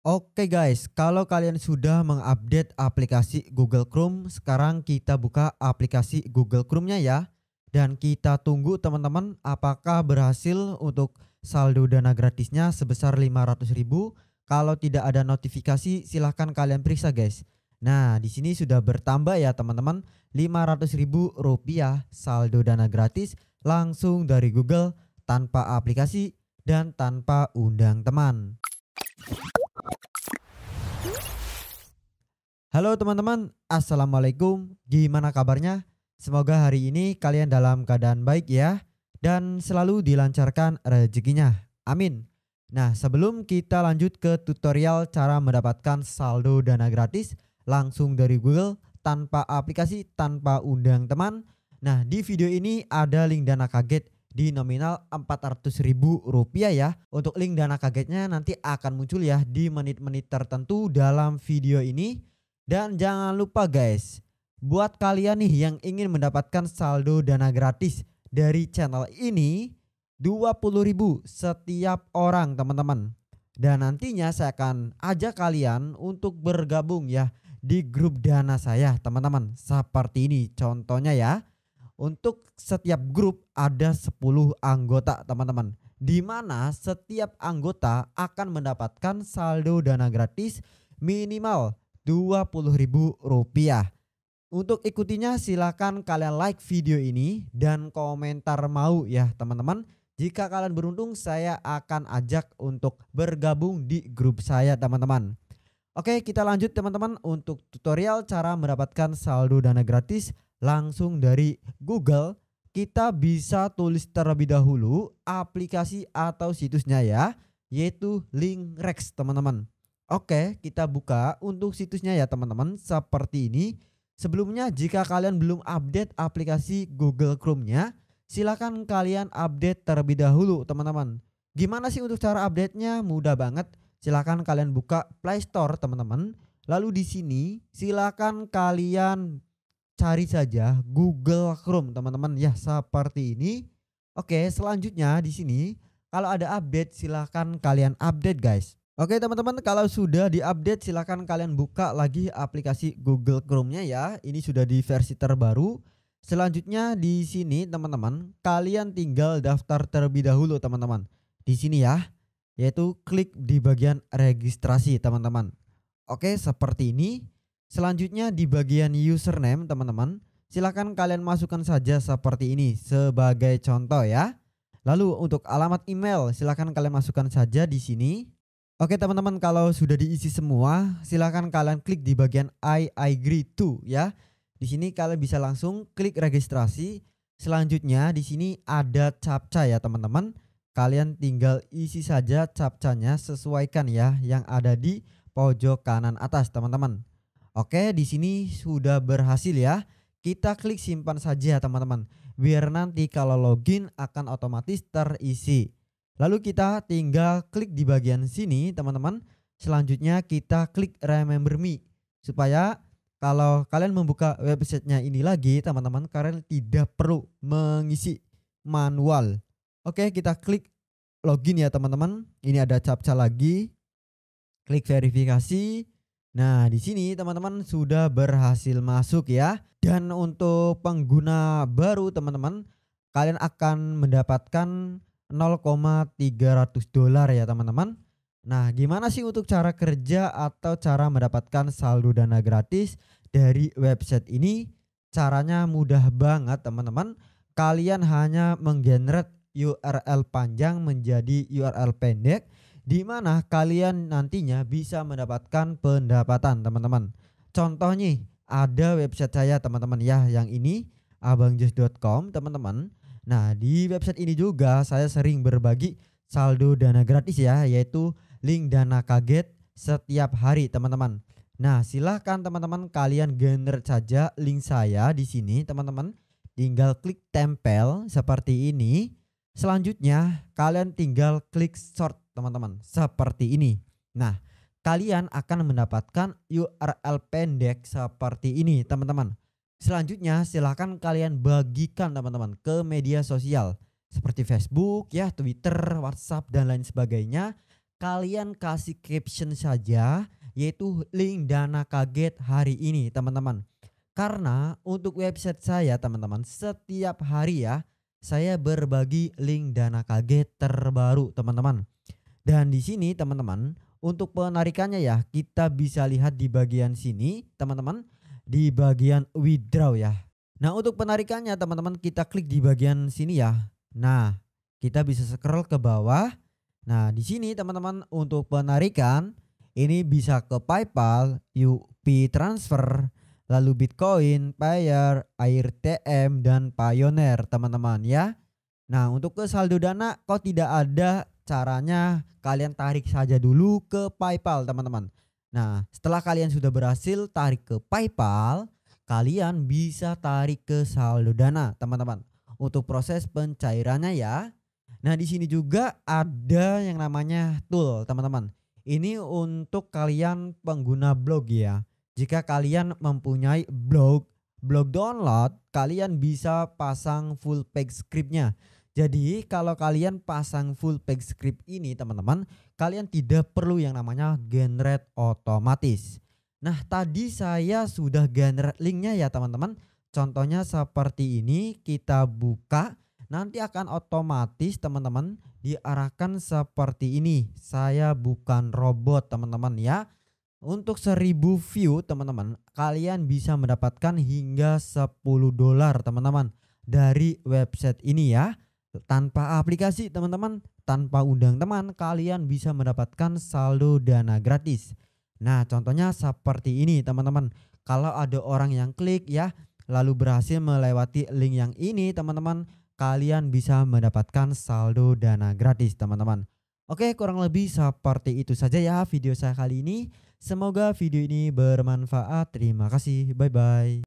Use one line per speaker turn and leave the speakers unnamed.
Oke guys, kalau kalian sudah mengupdate aplikasi Google Chrome, sekarang kita buka aplikasi Google Chrome-nya ya. Dan kita tunggu teman-teman apakah berhasil untuk saldo dana gratisnya sebesar ribu. Kalau tidak ada notifikasi silahkan kalian periksa guys. Nah, di sini sudah bertambah ya teman-teman ribu rupiah saldo dana gratis langsung dari Google tanpa aplikasi dan tanpa undang teman. Halo teman-teman, Assalamualaikum. Gimana kabarnya? Semoga hari ini kalian dalam keadaan baik ya dan selalu dilancarkan rezekinya. Amin. Nah, sebelum kita lanjut ke tutorial cara mendapatkan saldo dana gratis langsung dari Google tanpa aplikasi, tanpa undang teman. Nah, di video ini ada link dana kaget di nominal Rp400.000 ya. Untuk link dana kagetnya nanti akan muncul ya di menit-menit tertentu dalam video ini. Dan jangan lupa guys, buat kalian nih yang ingin mendapatkan saldo dana gratis dari channel ini 20.000 setiap orang teman-teman. Dan nantinya saya akan ajak kalian untuk bergabung ya di grup dana saya teman-teman. Seperti ini contohnya ya. Untuk setiap grup ada 10 anggota teman-teman. Di mana setiap anggota akan mendapatkan saldo dana gratis minimal Rp20.000. Untuk ikutinya silahkan kalian like video ini dan komentar mau ya teman-teman. Jika kalian beruntung saya akan ajak untuk bergabung di grup saya teman-teman. Oke kita lanjut teman-teman untuk tutorial cara mendapatkan saldo dana gratis langsung dari Google. Kita bisa tulis terlebih dahulu aplikasi atau situsnya ya yaitu Linkrex teman-teman. Oke, kita buka untuk situsnya ya teman-teman seperti ini. Sebelumnya jika kalian belum update aplikasi Google Chrome-nya, silakan kalian update terlebih dahulu teman-teman. Gimana sih untuk cara update-nya? Mudah banget. Silakan kalian buka Play Store teman-teman. Lalu di sini silakan kalian cari saja Google Chrome teman-teman ya seperti ini. Oke, selanjutnya di sini kalau ada update silahkan kalian update guys. Oke teman-teman kalau sudah diupdate silahkan kalian buka lagi aplikasi Google Chrome-nya ya. Ini sudah di versi terbaru. Selanjutnya di sini teman-teman kalian tinggal daftar terlebih dahulu teman-teman. Di sini ya yaitu klik di bagian registrasi teman-teman. Oke seperti ini. Selanjutnya di bagian username teman-teman silahkan kalian masukkan saja seperti ini sebagai contoh ya. Lalu untuk alamat email silahkan kalian masukkan saja di sini. Oke teman-teman kalau sudah diisi semua silahkan kalian klik di bagian I agree to ya. Di sini kalian bisa langsung klik registrasi. Selanjutnya di sini ada captcha ya teman-teman. Kalian tinggal isi saja captchanya sesuaikan ya yang ada di pojok kanan atas teman-teman. Oke di sini sudah berhasil ya. Kita klik simpan saja teman-teman. Biar nanti kalau login akan otomatis terisi. Lalu kita tinggal klik di bagian sini teman-teman. Selanjutnya kita klik remember me supaya kalau kalian membuka websitenya ini lagi teman-teman kalian tidak perlu mengisi manual. Oke, kita klik login ya teman-teman. Ini ada captcha lagi. Klik verifikasi. Nah, di sini teman-teman sudah berhasil masuk ya. Dan untuk pengguna baru teman-teman, kalian akan mendapatkan 0,300 dolar ya teman-teman. Nah, gimana sih untuk cara kerja atau cara mendapatkan saldo dana gratis dari website ini? Caranya mudah banget teman-teman. Kalian hanya menggenerate URL panjang menjadi URL pendek di mana kalian nantinya bisa mendapatkan pendapatan teman-teman. Contohnya ada website saya teman-teman ya yang ini abangjus.com teman-teman. Nah, di website ini juga saya sering berbagi saldo dana gratis ya, yaitu link dana kaget setiap hari, teman-teman. Nah, silahkan teman-teman kalian generate saja link saya di sini, teman-teman. Tinggal klik tempel seperti ini. Selanjutnya, kalian tinggal klik sort, teman-teman, seperti ini. Nah, kalian akan mendapatkan URL pendek seperti ini, teman-teman. Selanjutnya silahkan kalian bagikan teman-teman ke media sosial seperti Facebook ya, Twitter, WhatsApp dan lain sebagainya. Kalian kasih caption saja yaitu link dana kaget hari ini teman-teman. Karena untuk website saya teman-teman setiap hari ya saya berbagi link dana kaget terbaru teman-teman. Dan di sini teman-teman untuk penarikannya ya kita bisa lihat di bagian sini teman-teman di bagian withdraw ya. Nah untuk penarikannya teman-teman kita klik di bagian sini ya. Nah kita bisa scroll ke bawah. Nah di sini teman-teman untuk penarikan ini bisa ke PayPal, UP Transfer, lalu Bitcoin, Payer, AirTM, dan Payoneer teman-teman ya. Nah untuk ke saldo dana kok tidak ada caranya kalian tarik saja dulu ke PayPal teman-teman. Nah, setelah kalian sudah berhasil tarik ke PayPal, kalian bisa tarik ke saldo Dana, teman-teman. Untuk proses pencairannya ya. Nah, di sini juga ada yang namanya tool, teman-teman. Ini untuk kalian pengguna blog ya. Jika kalian mempunyai blog, blog download, kalian bisa pasang full page scriptnya. Jadi kalau kalian pasang full page script ini teman-teman, kalian tidak perlu yang namanya generate otomatis. Nah tadi saya sudah generate linknya ya teman-teman. Contohnya seperti ini kita buka nanti akan otomatis teman-teman diarahkan seperti ini. Saya bukan robot teman-teman ya. Untuk seribu view teman-teman kalian bisa mendapatkan hingga 10 dolar teman-teman dari website ini ya. Tanpa aplikasi, teman-teman, tanpa undang teman, kalian bisa mendapatkan saldo dana gratis. Nah, contohnya seperti ini, teman-teman. Kalau ada orang yang klik ya, lalu berhasil melewati link yang ini, teman-teman, kalian bisa mendapatkan saldo dana gratis, teman-teman. Oke, kurang lebih seperti itu saja ya video saya kali ini. Semoga video ini bermanfaat. Terima kasih. Bye bye.